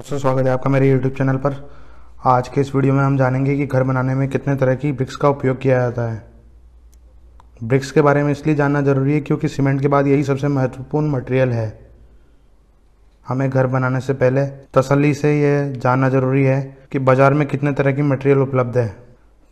दोस्तों स्वागत है आपका मेरे YouTube चैनल पर आज के इस वीडियो में हम जानेंगे कि घर बनाने में कितने तरह की ब्रिक्स का उपयोग किया जाता है ब्रिक्स के बारे में इसलिए जानना ज़रूरी है क्योंकि सीमेंट के बाद यही सबसे महत्वपूर्ण मटेरियल है हमें घर बनाने से पहले तसल्ली से यह जानना ज़रूरी है कि बाज़ार में कितने तरह की मटेरियल उपलब्ध है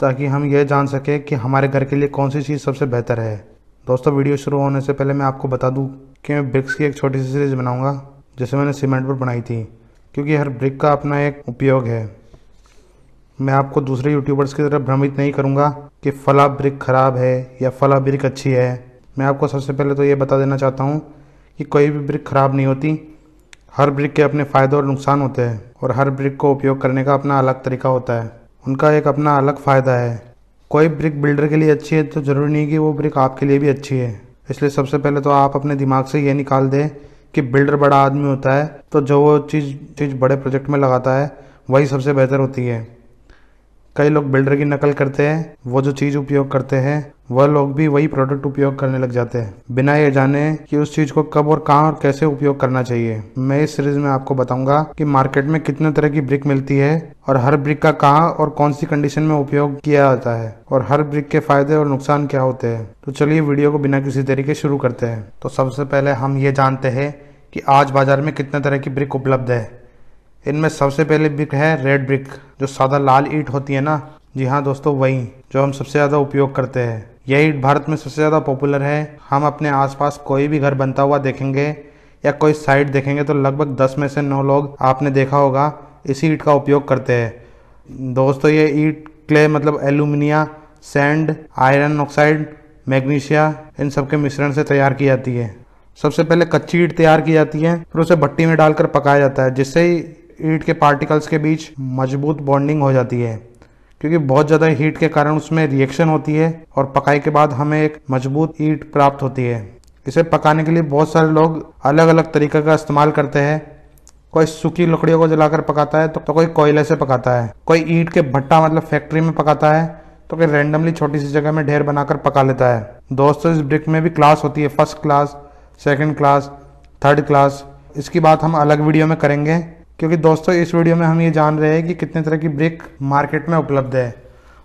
ताकि हम यह जान सकें कि हमारे घर के लिए कौन सी चीज़ सबसे बेहतर है दोस्तों वीडियो शुरू होने से पहले मैं आपको बता दूँ कि मैं ब्रिक्स की एक छोटी सी सीरीज़ बनाऊँगा जिसे मैंने सीमेंट पर बनाई थी क्योंकि हर ब्रिक का अपना एक उपयोग है मैं आपको दूसरे यूट्यूबर्स की तरह भ्रमित नहीं करूँगा कि फला ब्रिक ख़राब है या फला ब्रिक अच्छी है मैं आपको सबसे पहले तो ये बता देना चाहता हूँ कि कोई भी ब्रिक ख़राब नहीं होती हर ब्रिक के अपने फ़ायदे और नुकसान होते हैं और हर ब्रिक को उपयोग करने का अपना अलग तरीका होता है उनका एक अपना अलग फ़ायदा है कोई ब्रिक बिल्डर के लिए अच्छी है तो ज़रूरी नहीं कि वो ब्रिक आपके लिए भी अच्छी है इसलिए सबसे पहले तो आप अपने दिमाग से ये निकाल दें कि बिल्डर बड़ा आदमी होता है तो जो वो चीज़ चीज़ बड़े प्रोजेक्ट में लगाता है वही सबसे बेहतर होती है कई लोग बिल्डर की नकल करते हैं वो जो चीज़ उपयोग करते हैं वह लोग भी वही प्रोडक्ट उपयोग करने लग जाते हैं बिना ये जाने कि उस चीज़ को कब और कहाँ और कैसे उपयोग करना चाहिए मैं इस सीरीज में आपको बताऊंगा कि मार्केट में कितने तरह की ब्रिक मिलती है और हर ब्रिक का कहाँ और कौन सी कंडीशन में उपयोग किया जाता है और हर ब्रिक के फायदे और नुकसान क्या होते हैं तो चलिए वीडियो को बिना किसी तरीके शुरू करते हैं तो सबसे पहले हम ये जानते हैं कि आज बाजार में कितने तरह की ब्रिक उपलब्ध है इनमें सबसे पहले ब्रिक है रेड ब्रिक जो सादा लाल ईट होती है ना जी हाँ दोस्तों वही जो हम सबसे ज़्यादा उपयोग करते हैं यह ईट भारत में सबसे ज़्यादा पॉपुलर है हम अपने आसपास कोई भी घर बनता हुआ देखेंगे या कोई साइट देखेंगे तो लगभग दस में से नौ लोग आपने देखा होगा इसी ईट का उपयोग करते हैं दोस्तों ये ईट क्ले मतलब alumina sand iron oxide magnesia इन सब के मिश्रण से तैयार की जाती है सबसे पहले कच्ची ईट तैयार की जाती है फिर उसे भट्टी में डालकर पकाया जाता है जिससे ईट के पार्टिकल्स के बीच मजबूत बॉन्डिंग हो जाती है क्योंकि बहुत ज़्यादा हीट के कारण उसमें रिएक्शन होती है और पकाई के बाद हमें एक मजबूत ईट प्राप्त होती है इसे पकाने के लिए बहुत सारे लोग अलग अलग तरीके का इस्तेमाल करते हैं कोई सूखी लकड़ियों को जलाकर पकाता है तो, तो कोई कोयले से पकाता है कोई ईट के भट्टा मतलब फैक्ट्री में पकाता है तो कोई रैंडमली छोटी सी जगह में ढेर बनाकर पका लेता है दोस्तों इस ब्रिक में भी क्लास होती है first class second class third class इसकी बात हम अलग वीडियो में करेंगे क्योंकि दोस्तों इस वीडियो में हम ये जान रहे हैं कि कितने तरह की ब्रिक मार्केट में उपलब्ध है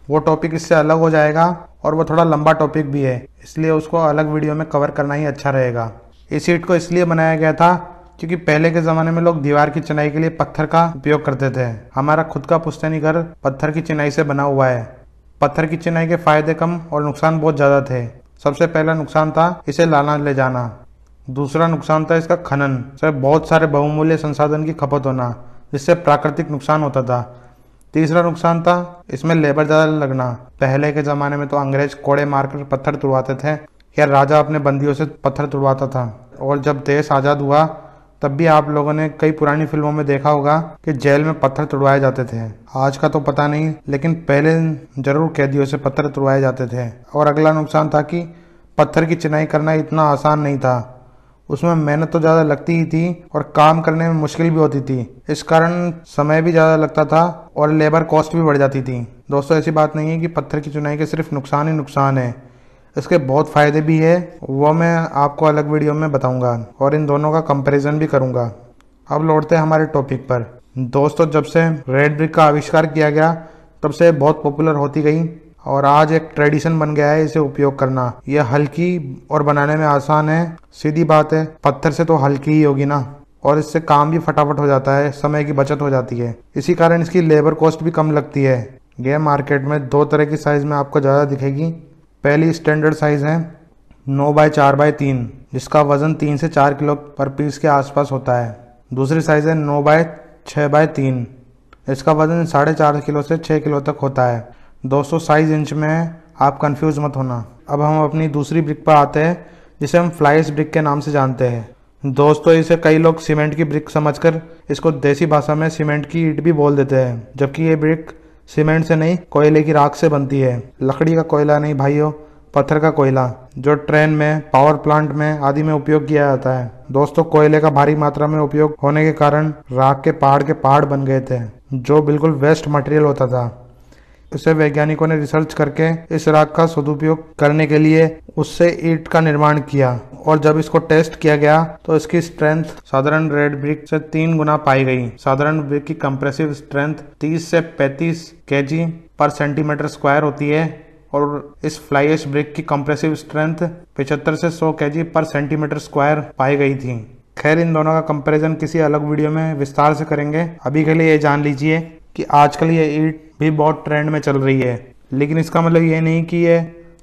वो टॉपिक इससे अलग हो जाएगा और वो थोड़ा लंबा टॉपिक भी है इसलिए उसको अलग वीडियो में कवर करना ही अच्छा रहेगा इस ईट को इसलिए बनाया गया था क्योंकि पहले के ज़माने में लोग दीवार की चिनाई के लिए पत्थर का उपयोग करते थे हमारा खुद का पुस्तैनी घर पत्थर की चिनाई से बना हुआ है पत्थर की चिनाई के फायदे कम और नुकसान बहुत ज़्यादा थे सबसे पहला नुकसान था इसे लाना ले जाना दूसरा नुकसान था इसका खनन सर बहुत सारे बहुमूल्य संसाधन की खपत होना जिससे प्राकृतिक नुकसान होता था तीसरा नुकसान था इसमें लेबर ज़्यादा लगना पहले के ज़माने में तो अंग्रेज कोड़े मारकर पत्थर तुड़वाते थे या राजा अपने बंदियों से पत्थर तुड़वाता था और जब देश आज़ाद हुआ तब भी आप लोगों ने कई पुरानी फिल्मों में देखा होगा कि जेल में पत्थर तुड़वाए जाते थे आज का तो पता नहीं लेकिन पहले जरूर कैदियों से पत्थर तुड़वाए जाते थे और अगला नुकसान था कि पत्थर की चिनाई करना इतना आसान नहीं था उसमें मेहनत तो ज़्यादा लगती ही थी और काम करने में मुश्किल भी होती थी इस कारण समय भी ज़्यादा लगता था और लेबर कॉस्ट भी बढ़ जाती थी दोस्तों ऐसी बात नहीं है कि पत्थर की चुनाई के सिर्फ नुकसान ही नुकसान है इसके बहुत फ़ायदे भी है वो मैं आपको अलग वीडियो में बताऊंगा और इन दोनों का कंपैरिजन भी करूंगा अब लौटते हैं हमारे टॉपिक पर दोस्तों जब से रेड ब्रिक का आविष्कार किया गया तब से बहुत पॉपुलर होती गई और आज एक ट्रेडिशन बन गया है इसे उपयोग करना यह हल्की और बनाने में आसान है सीधी बात है पत्थर से तो हल्की ही होगी ना और इससे काम भी फटाफट हो जाता है समय की बचत हो जाती है इसी कारण इसकी लेबर कॉस्ट भी कम लगती है यह मार्केट में दो तरह की साइज़ में आपको ज़्यादा दिखेगी पहली स्टैंडर्ड साइज़ है नौ बाय चार बाय तीन जिसका वज़न तीन से चार किलो पर पीस के आसपास होता है दूसरी साइज़ है नौ बाय छः बाय तीन इसका वज़न साढ़े चार किलो से छः किलो तक होता है दोस्तों साइज इंच में है आप कंफ्यूज मत होना अब हम अपनी दूसरी ब्रिक पर आते हैं जिसे हम फ्लाइस ब्रिक के नाम से जानते हैं दोस्तों इसे कई लोग सीमेंट की ब्रिक समझकर इसको देसी भाषा में सीमेंट की ईट भी बोल देते हैं जबकि ये ब्रिक सीमेंट से नहीं कोयले की राख से बनती है लकड़ी का कोयला नहीं भाइयों पत्थर का कोयला जो ट्रेन में पावर प्लांट में आदि में उपयोग किया जाता है दोस्तों कोयले का भारी मात्रा में उपयोग होने के कारण राख के पहाड़ के पहाड़ बन गए थे जो बिल्कुल वेस्ट मटेरियल होता था इसे वैज्ञानिकों ने रिसर्च करके इस राख का सदुपयोग करने के लिए उससे ईट का निर्माण किया और जब इसको टेस्ट किया गया तो इसकी स्ट्रेंथ साधारण रेड ब्रिक से तीन गुना पाई गई साधारण ब्रिक की कंप्रेसिव स्ट्रेंथ 30 से 35 केजी पर सेंटीमीटर स्क्वायर होती है और इस फ्लाई ब्रिक की कंप्रेसिव स्ट्रेंथ पिछहत्तर से सौ के पर सेंटीमीटर स्क्वायर पाई गई थी खैर इन दोनों का कंपेरिजन किसी अलग वीडियो में विस्तार से करेंगे अभी के लिए ये जान लीजिए कि आजकल ये ईट भी बहुत ट्रेंड में चल रही है लेकिन इसका मतलब ये नहीं कि ये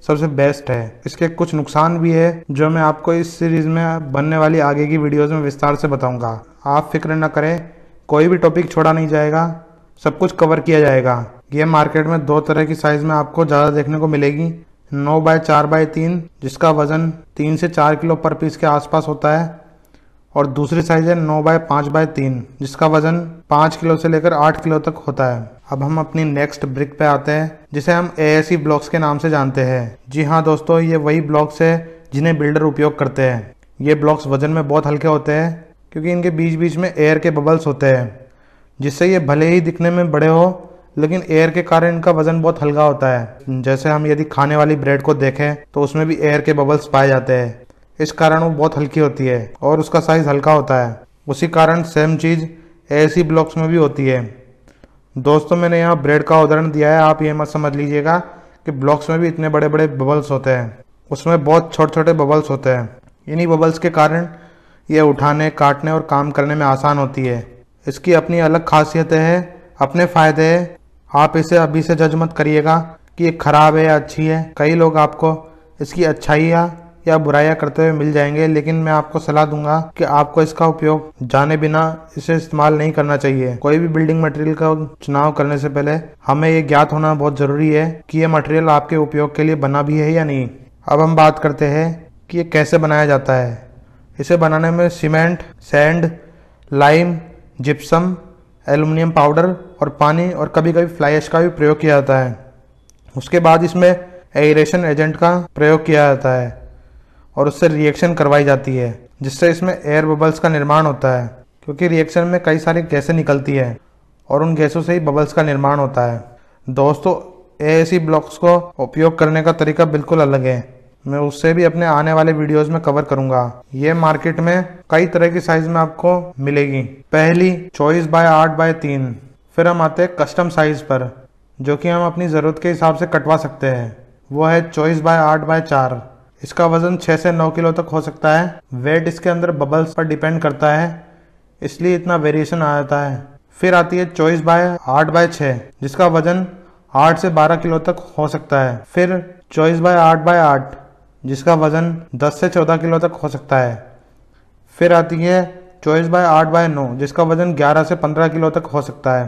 सबसे बेस्ट है इसके कुछ नुकसान भी है जो मैं आपको इस सीरीज़ में बनने वाली आगे की वीडियोस में विस्तार से बताऊंगा आप फिक्र न करें कोई भी टॉपिक छोड़ा नहीं जाएगा सब कुछ कवर किया जाएगा ये मार्केट में दो तरह की साइज़ में आपको ज़्यादा देखने को मिलेगी नौ बाय चार बाय तीन जिसका वज़न तीन से चार किलो पर पीस के आसपास होता है और दूसरी साइज है नौ बाय पाँच बाय तीन जिसका वजन पाँच किलो से लेकर आठ किलो तक होता है अब हम अपनी नेक्स्ट ब्रिक पे आते हैं जिसे हम ए ब्लॉक्स के नाम से जानते हैं जी हाँ दोस्तों ये वही ब्लॉक्स है जिन्हें बिल्डर उपयोग करते हैं ये ब्लॉक्स वजन में बहुत हल्के होते हैं क्योंकि इनके बीच बीच में एयर के बबल्स होते हैं जिससे ये भले ही दिखने में बड़े हो लेकिन एयर के कारण इनका वजन बहुत हल्का होता है जैसे हम यदि खाने वाली ब्रेड को देखें तो उसमें भी एयर के बबल्स पाए जाते हैं इस कारण वो बहुत हल्की होती है और उसका साइज़ हल्का होता है उसी कारण सेम चीज़ ऐसी ब्लॉक्स में भी होती है दोस्तों मैंने यहाँ ब्रेड का उदाहरण दिया है आप ये मत समझ लीजिएगा कि ब्लॉक्स में भी इतने बड़े बड़े बबल्स होते हैं उसमें बहुत छोटे छोटे बबल्स होते हैं इन्हीं बबल्स के कारण ये उठाने काटने और काम करने में आसान होती है इसकी अपनी अलग खासियतें हैं अपने फ़ायदे हैं आप इसे अभी से जज मत करिएगा कि ये ख़राब है या अच्छी है कई लोग आपको इसकी अच्छाई या या बुराइयां करते हुए मिल जाएंगे लेकिन मैं आपको सलाह दूंगा कि आपको इसका उपयोग जाने बिना इसे इस्तेमाल नहीं करना चाहिए कोई भी बिल्डिंग मटेरियल का चुनाव करने से पहले हमें ये ज्ञात होना बहुत जरूरी है कि ये मटेरियल आपके उपयोग के लिए बना भी है या नहीं अब हम बात करते हैं कि ये कैसे बनाया जाता है इसे बनाने में cement sand lime gypsum aluminium powder और पानी और कभी कभी फ्लाइश का भी प्रयोग किया जाता है उसके बाद इसमें एरेशन एजेंट का प्रयोग किया जाता है और उससे रिएक्शन करवाई जाती है जिससे इसमें एयर बबल्स का निर्माण होता है क्योंकि रिएक्शन में कई सारी गैसें निकलती है और उन गैसों से ही बबल्स का निर्माण होता है दोस्तों ए ब्लॉक्स को उपयोग करने का तरीका बिल्कुल अलग है मैं उससे भी अपने आने वाले वीडियोस में कवर करूंगा ये मार्केट में कई तरह की साइज में आपको मिलेगी पहली चौबीस बाय आठ बाय तीन फिर हम आते हैं कस्टम साइज पर जो कि हम अपनी ज़रूरत के हिसाब से कटवा सकते हैं वो है चौबीस बाय आठ बाय चार इसका वजन 6 से 9 किलो तक हो सकता है वेट इसके अंदर बबल्स पर डिपेंड करता है इसलिए इतना वेरिएशन आ जाता है फिर आती है चौबीस बाय आठ बाय छः जिसका वजन आठ से बारह किलो तक हो सकता है फिर चौबीस बाय आठ बाय आठ जिसका वजन दस से चौदह किलो तक हो सकता है फिर आती है चौबीस बाय आठ बाय नौ जिसका वजन ग्यारह से पंद्रह किलो तक हो सकता है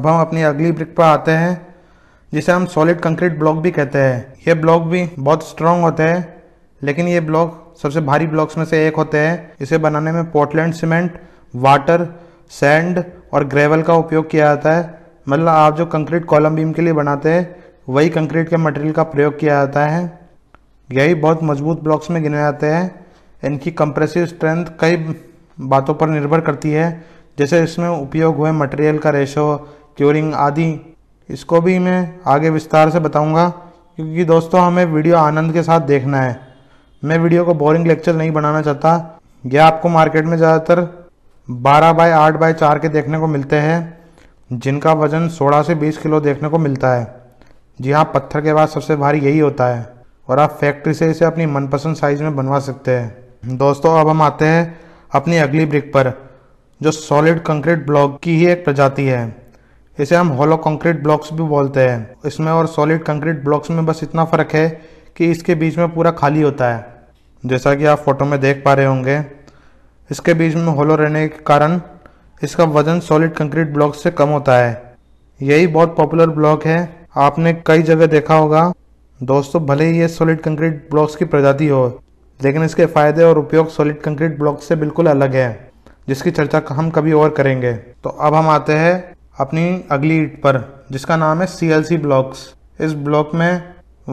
अब हम अपनी अगली ब्रिक पर आते हैं जिसे हम सॉलिड कंक्रीट ब्लॉक भी कहते हैं ये ब्लॉक भी बहुत स्ट्रॉन्ग होते हैं लेकिन ये ब्लॉक सबसे भारी ब्लॉक्स में से एक होते हैं इसे बनाने में पोर्टलैंड सीमेंट वाटर सैंड और ग्रेवल का उपयोग किया जाता है मतलब आप जो कंक्रीट कॉलम बीम के लिए बनाते हैं वही कंक्रीट के मटेरियल का प्रयोग किया जाता है यही बहुत मजबूत ब्लॉक्स में गिने जाते हैं इनकी कंप्रेसिव स्ट्रेंथ कई बातों पर निर्भर करती है जैसे इसमें उपयोग हुए मटेरियल का रेशो क्योरिंग आदि इसको भी मैं आगे विस्तार से बताऊंगा क्योंकि दोस्तों हमें वीडियो आनंद के साथ देखना है मैं वीडियो को बोरिंग लेक्चर नहीं बनाना चाहता यह आपको मार्केट में ज़्यादातर 12 बाय 8 बाय 4 के देखने को मिलते हैं जिनका वज़न 16 से 20 किलो देखने को मिलता है जी हाँ पत्थर के बाद सबसे भारी यही होता है और आप फैक्ट्री से इसे अपनी मनपसंद साइज़ में बनवा सकते हैं दोस्तों अब हम आते हैं अपनी अगली ब्रिक पर जो सॉलिड कंक्रीट ब्लॉक की ही एक प्रजाति है इसे हम होलो कंक्रीट ब्लॉक्स भी बोलते हैं इसमें और सॉलिड कंक्रीट ब्लॉक्स में बस इतना फ़र्क है कि इसके बीच में पूरा खाली होता है जैसा कि आप फोटो में देख पा रहे होंगे इसके बीच में होलो रहने के कारण इसका वजन सॉलिड कंक्रीट ब्लॉक से कम होता है यही बहुत पॉपुलर ब्लॉक है आपने कई जगह देखा होगा दोस्तों भले ही ये सॉलिड कंक्रीट ब्लॉक्स की प्रजाति हो लेकिन इसके फायदे और उपयोग सॉलिड कंक्रीट ब्लॉक से बिल्कुल अलग है जिसकी चर्चा हम कभी और करेंगे तो अब हम आते हैं अपनी अगली ईट पर जिसका नाम है सी एल सी ब्लॉक्स इस ब्लॉक में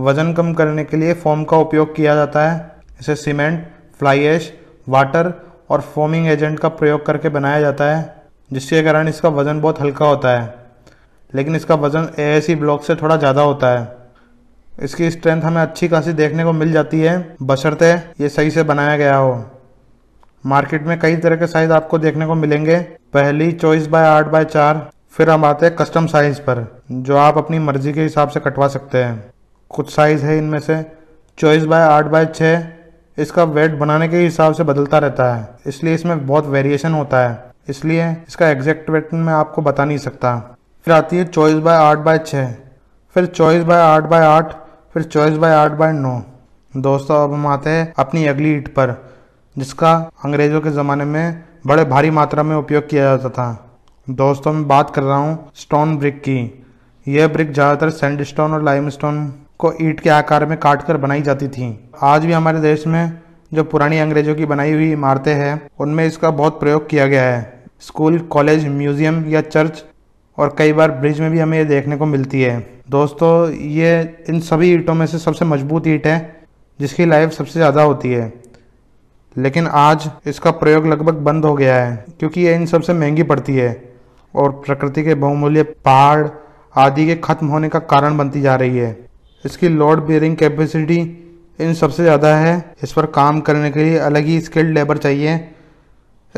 वजन कम करने के लिए फोम का उपयोग किया जाता है इसे सीमेंट फ्लाई ऐश वाटर और फोमिंग एजेंट का प्रयोग करके बनाया जाता है जिसके कारण इसका वज़न बहुत हल्का होता है लेकिन इसका वज़न ए e ब्लॉक से थोड़ा ज़्यादा होता है इसकी स्ट्रेंथ हमें अच्छी खासी देखने को मिल जाती है बशर्ते ये सही से बनाया गया हो मार्केट में कई तरह के साइज़ आपको देखने को मिलेंगे पहली चौबीस बाय आठ बाय चार फिर हम आते हैं कस्टम साइज़ पर जो आप अपनी मर्ज़ी के हिसाब से कटवा सकते हैं कुछ साइज़ है इनमें से चौबीस बाय आठ बाय छः इसका वेट बनाने के हिसाब से बदलता रहता है इसलिए इसमें बहुत वेरिएशन होता है इसलिए इसका एग्जैक्ट वेट मैं आपको बता नहीं सकता फिर आती है चौबीस बाय आठ बाय छः फिर चौबीस बाय आठ बाय आठ फिर चौबीस बाय आठ बाय नौ दोस्तों अब हम आते हैं अपनी अगली ईट पर जिसका अंग्रेज़ों के ज़माने में बड़े भारी मात्रा में उपयोग किया जाता था दोस्तों मैं बात कर रहा हूँ स्टोन ब्रिक की यह ब्रिक ज़्यादातर स्टोन और स्टोन को ईट के आकार में काट कर बनाई जाती थी आज भी हमारे देश में जो पुरानी अंग्रेजों की बनाई हुई इमारतें हैं उनमें इसका बहुत प्रयोग किया गया है स्कूल कॉलेज म्यूजियम या चर्च और कई बार ब्रिज में भी हमें ये देखने को मिलती है दोस्तों ये इन सभी ईंटों में से सबसे मजबूत ईट है जिसकी लाइफ सबसे ज़्यादा होती है लेकिन आज इसका प्रयोग लगभग बंद हो गया है क्योंकि ये इन सबसे महंगी पड़ती है और प्रकृति के बहुमूल्य पहाड़ आदि के खत्म होने का कारण बनती जा रही है इसकी लोड बेयरिंग कैपेसिटी इन सबसे ज़्यादा है इस पर काम करने के लिए अलग ही स्किल्ड लेबर चाहिए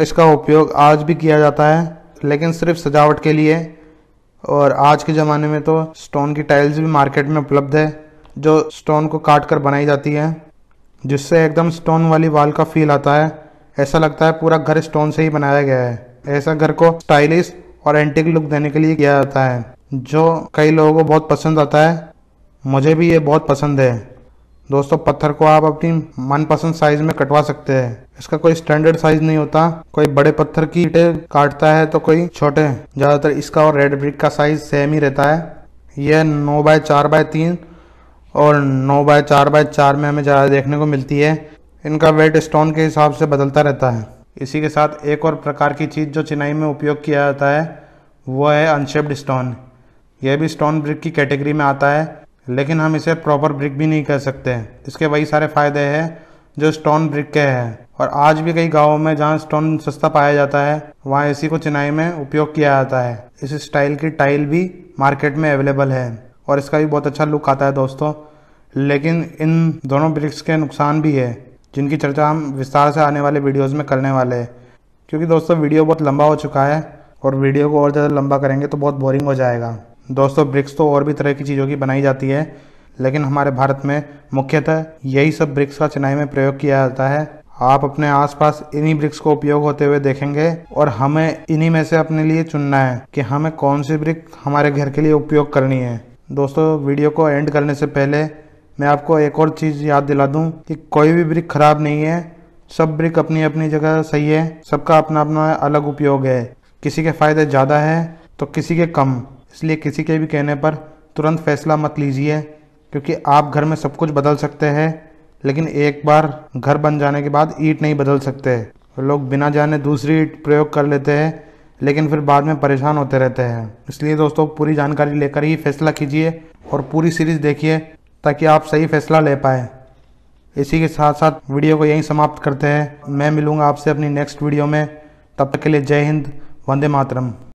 इसका उपयोग आज भी किया जाता है लेकिन सिर्फ सजावट के लिए और आज के ज़माने में तो स्टोन की टाइल्स भी मार्केट में उपलब्ध है जो स्टोन को काट कर बनाई जाती है जिससे एकदम स्टोन वाली वाल का फील आता है ऐसा लगता है पूरा घर स्टोन से ही बनाया गया है ऐसा घर को स्टाइलिश और एंटिक लुक देने के लिए किया जाता है जो कई लोगों को बहुत पसंद आता है मुझे भी ये बहुत पसंद है दोस्तों पत्थर को आप अपनी मनपसंद साइज में कटवा सकते हैं इसका कोई स्टैंडर्ड साइज नहीं होता कोई बड़े पत्थर की ईटे काटता है तो कोई छोटे ज़्यादातर इसका और रेड ब्रिक का साइज सेम ही रहता है यह नौ बाय चार बाय तीन और नौ बाय चार बाय चार में हमें ज़्यादा देखने को मिलती है इनका वेट स्टोन के हिसाब से बदलता रहता है इसी के साथ एक और प्रकार की चीज़ जो चिनाई में उपयोग किया जाता है वह है अनशेप्ड स्टोन यह भी स्टोन ब्रिक की कैटेगरी में आता है लेकिन हम इसे प्रॉपर ब्रिक भी नहीं कह सकते इसके वही सारे फ़ायदे हैं जो स्टोन ब्रिक के हैं और आज भी कई गांवों में जहां स्टोन सस्ता पाया जाता है वहां इसी को चिनाई में उपयोग किया जाता है इस स्टाइल की टाइल भी मार्केट में अवेलेबल है और इसका भी बहुत अच्छा लुक आता है दोस्तों लेकिन इन दोनों ब्रिक्स के नुकसान भी है जिनकी चर्चा हम विस्तार से आने वाले वीडियोज़ में करने वाले हैं क्योंकि दोस्तों वीडियो बहुत लंबा हो चुका है और वीडियो को और ज़्यादा लंबा करेंगे तो बहुत बोरिंग हो जाएगा दोस्तों ब्रिक्स तो और भी तरह की चीज़ों की बनाई जाती है लेकिन हमारे भारत में मुख्यतः यही सब ब्रिक्स का चिनाई में प्रयोग किया जाता है आप अपने आसपास इन्हीं ब्रिक्स को उपयोग होते हुए देखेंगे और हमें इन्हीं में से अपने लिए चुनना है कि हमें कौन सी ब्रिक हमारे घर के लिए उपयोग करनी है दोस्तों वीडियो को एंड करने से पहले मैं आपको एक और चीज़ याद दिला दूं कि कोई भी ब्रिक ख़राब नहीं है सब ब्रिक अपनी अपनी जगह सही है सबका अपना अपना अलग उपयोग है किसी के फ़ायदे ज़्यादा है तो किसी के कम इसलिए किसी के भी कहने पर तुरंत फैसला मत लीजिए क्योंकि आप घर में सब कुछ बदल सकते हैं लेकिन एक बार घर बन जाने के बाद ईट नहीं बदल सकते लोग बिना जाने दूसरी ईट प्रयोग कर लेते हैं लेकिन फिर बाद में परेशान होते रहते हैं इसलिए दोस्तों पूरी जानकारी लेकर ही फैसला कीजिए और पूरी सीरीज़ देखिए ताकि आप सही फैसला ले पाए इसी के साथ साथ वीडियो को यहीं समाप्त करते हैं मैं मिलूँगा आपसे अपनी नेक्स्ट वीडियो में तब तक के लिए जय हिंद वंदे मातरम